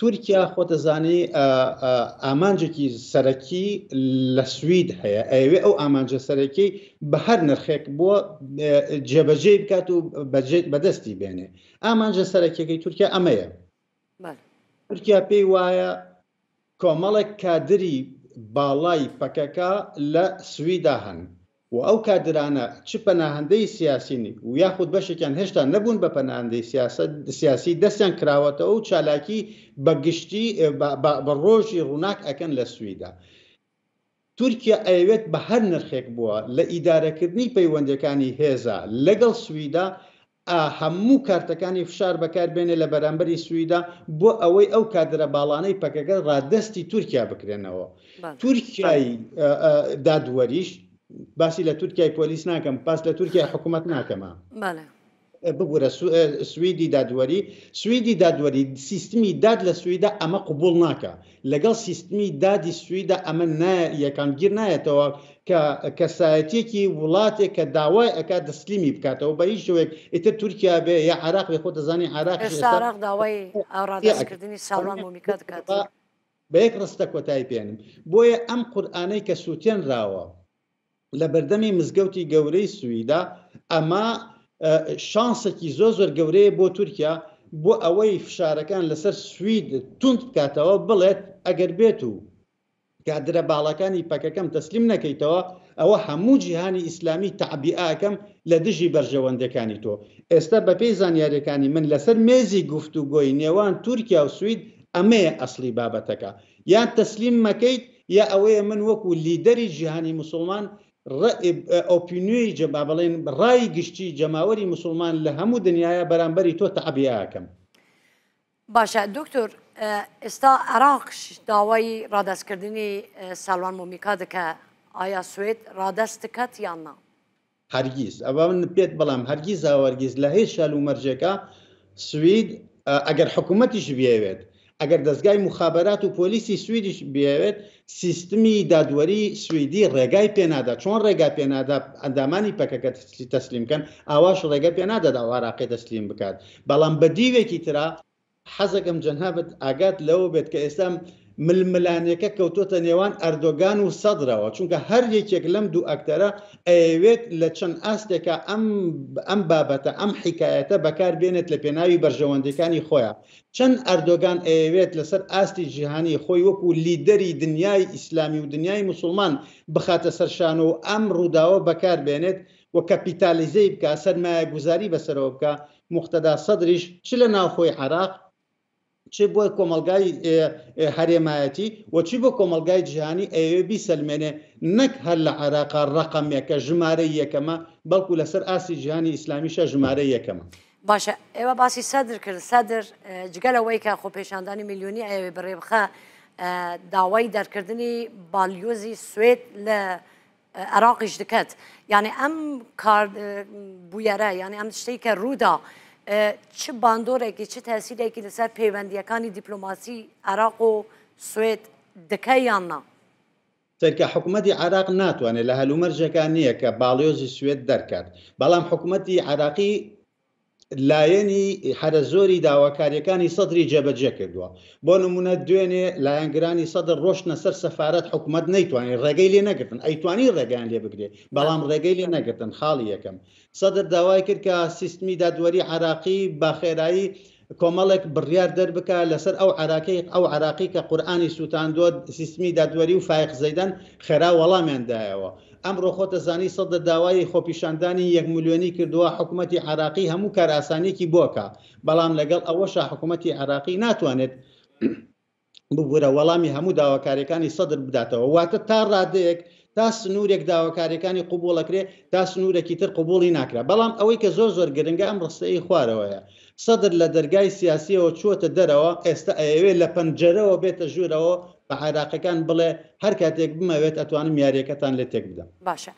تورکیا خۆتەزانی ئامانجێکی سەرەکی لە سوید هەیە ئەوێ ئەو ئامانجە سەرەکەی بە هەر نرخێک بۆ جێبەجێ بکات و بەدەستی بێنێ ئامانجە سەرەکیەکەی تورکیا ئەمەیە تورکیا پێی وایە کۆمەڵێک کادری باڵای پەکەکە لە سویدا هەن و ئەو کادرانە چ پەناهندەی سیاسینی و یاخود بەشێکیان هێشتا نەبوون بە پەناندەی سیاسی دەستیان کراوەتەوە و چالاکی بەگشتی بە ڕۆژی ڕووناک ئەکەن لە سویدا. تورکیا ئەوێت بە هەر نرخێک بووە لە ئیدارەکردنی پەیوەندەکانی هێزا لەگەڵ سویدا هەموو کارتەکانی فشار بەکاربێنێ لە بەرامبەری سویدا بۆ ئەوەی ئەو کادرە باڵانەی پەکەگەر ڕادستی تورکیا بکرێنەوە تورکیایی دادوەریش باسی لە تورکای پۆلیس ناکەم پاس لە تورکیا حکوومەت ناکەمە بگورە سوئدی دادوەری سوئدی دادوەری سیستمی داد لە سوئدا ئەمە قوبول ناکە لەگەڵ سیستمی دادی سوئدا ئەمە یەکانگیر نایەتەوە کە کەسایەتێکی وڵاتێک کە داوای ئەک دەسلیمی بکاتەوە بە هیچ شوێک ئیتر تورکیا بێ یا عراقی خۆ دەزانانی عراق داوای ئاڕادکردنی ساڵان میکات بە یەک ڕستە کۆتایی پێێنم بۆیە ئەم قورآانەی کە سووتێن راوە. لە بەردەمی مزگەوتی گەورەی سوئیدا ئەمە شانسێکی زۆ زۆر گەورەیە بۆ تورکیا بۆ ئەوەی فشارەکان لەسەر سوید تونند بکاتەوە بڵێت ئەگەر بێت و کادرە باڵەکانی پەکەکەم تەسلیم نەکەیتەوە ئەوە هەموو جیهانی ئیسلامی تعبیعکەم لە دژی بەرژەوەندەکانی تۆ ئێستا بە پێی زانیاریەکانی من لەسەر مێزی گفتوگۆی نێوان تورکیا و سوید ئەمەیە ئەسلی بابەتەکە یان تەسلیم مەکەیت یا ئەوەیە من وەکو لیدەری جیهانی مسلمان ئۆپینوی جەما بڵێن ڕای گشتی جەماوەری مسلمان لە هەموو دنیاە بەرامبەری تۆ تەعبیاکەم باشە دکتۆر ئێستا عراقش داوای ڕادستکردنی ساڵوان مۆمیکا دکە ئایا سوێت ڕادست دکات یاننا هەرگیز ئەوە من پێت بڵام هەرگیز ئاوەرگیز لە هیچ شال و مەرجەکە سوید ئەگەر حکوومەتیش بێوێت ئەگەر دەستگای مخابرات و پۆلیسی سوئدیش بێوێت سیستمی دادوەری سوئدی ڕێگای پێنادا چۆن ڕێگا پێنادا ئەندامانی پەکەکە تەسلیمکەن ئاواش ڕێگە پێنادەدا عراقی دەسلیم بکات بەڵام بە دیوێکی ترا حەزەکەم جەنها بێت ئاگات لەوە بێت کە ئێستا ململانەکە کەوتۆتە نێوان ئەردۆگان و سەدرەوە چونکە هەر یەکێک لەم دوو ئەکتەرە ئەوێت لە چەند ئاستێکە ئەم ئەم بابەتە ئەم حیکایەتە بەکار بێنێت لە پێناوی بەرژەوەندەکانی خۆیان چەند ئەردۆگان ئەوێت لەسەر ئاستی جیهانی خۆی وەکو لیدەری دنیای ئیسلامی و دنیای مسلمان بخاتە سەرشان و ئەم ڕووداوە بەکار بێنێت و کەپیتالیزەی بکە سەرمایە گوزاری بەسەرەوە بکە مختدا سەدرش چ لە ناوخۆی عراق چی بۆ کۆمەلگای هەرێمایەتی وەچی بۆ کۆمەلگای جیهانی ئەوێبی سلمێنێ نەک هەر لە عراقا ڕقمێکە ژمارە یەکەمە بەڵکو لەسەر ئاسی جیهانی ئیسلامیشە ژمارە یەکەمە. باشە ئێوە باسی سەدر کرد سەدر جگەلەوەی کە خۆ پێشاندانی میلیۆنی ئەوێ بڕێبخە داوای دەرکردنی بالیۆزی سوێت لە عراقیش دەکەت یعنی ئەم کار بویەرە یعنی ئەم شتەی کە ڕوودا. چ باندۆرێکی چ تەسیلێکی لەسەر پەیوەندیەکانی دیپلۆماسی عراق و سوێت دەکە یاننا سەرکە حکوومەتتی عراق ناتوانێت لە هەلومەرجەکان نییە کە باڵیۆزی سوێت دەرکات بەڵام حکوومەتتی عراقی لایەنی هەرە زۆری داواکاریەکانی سەدری جێبەجێ کردووە بۆ نمونە دوێنێ لایەنگرانی سەدر ڕۆشنە سەر سەفارەت حکوومەت نەیتوانین ڕێگەی لێ نەگرتن ئەیتوانی ڕێگەیان لێ بگرێت بەڵام ڕێگەی لێ نەگرتن خاڵی یەکەم سەدر داوای کرد کە سیستمی دادوەری عراقی باخێرایی کۆمەڵێک بڕیار دەربکە لەسەر ئەو عراقی ئەو عراقی کە قورآانی سووتاندووە سیستمی دادوەری و فایق زەیدەن خێرا وەڵامیاندایەوە ئەمڕۆ خۆتە زانی سەدە داوای خۆپیشاندانی یەک میلیۆنی کردووە حکوومەتتی عراقی هەموو کاراسانێکی بۆکە بەڵام لەگەڵ ئەوەشە حکوومەتتی عراقی ناتوانێت ببوورە وەڵامی هەموو داواکاریەکانی سەدر بداتەوە واتە تا ڕادەیەک تا سنوورێک داواکاریەکانی قوبووڵەکرێ تا سنوورێکی تر قوبولی ناکرا بەڵام ئەوەی کە زۆر زۆر گرنگە ئەم ڕستەی خوارەوەیە سەدر لە دەرگای سیاسیەوە چوەتە دەرەوە ئێستا ئەوێ لە پەنجەرەوە بێتە ژوورەوە بە عێراقەکان بڵێ هەر کاتێک بمەوێت ئەتوانم یاریەکەتان لێ تێک بدەم باشە